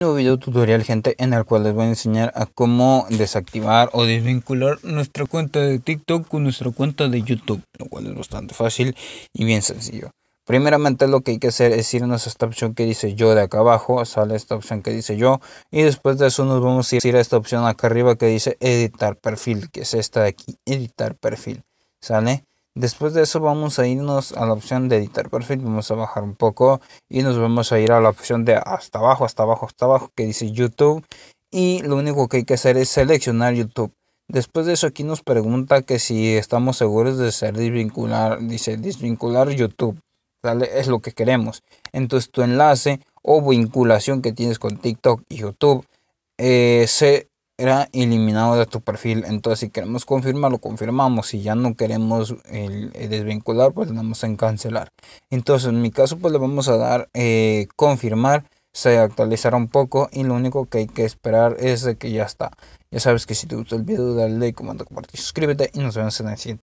nuevo video tutorial gente en el cual les voy a enseñar a cómo desactivar o desvincular nuestra cuenta de TikTok con nuestra cuenta de YouTube, lo cual es bastante fácil y bien sencillo. Primeramente lo que hay que hacer es irnos a esta opción que dice yo de acá abajo, sale esta opción que dice yo y después de eso nos vamos a ir a esta opción acá arriba que dice editar perfil, que es esta de aquí, editar perfil, ¿sale? Después de eso vamos a irnos a la opción de editar perfil, vamos a bajar un poco y nos vamos a ir a la opción de hasta abajo, hasta abajo, hasta abajo que dice YouTube y lo único que hay que hacer es seleccionar YouTube. Después de eso aquí nos pregunta que si estamos seguros de ser desvincular, dice desvincular YouTube, es lo que queremos. Entonces tu enlace o vinculación que tienes con TikTok y YouTube eh, se era eliminado de tu perfil. Entonces, si queremos confirmarlo, confirmamos. Si ya no queremos eh, desvincular, pues le damos en cancelar. Entonces, en mi caso, pues le vamos a dar eh, confirmar. Se actualizará un poco y lo único que hay que esperar es de que ya está. Ya sabes que si te gustó el video, dale like, comenta, comparte, suscríbete y nos vemos en el siguiente.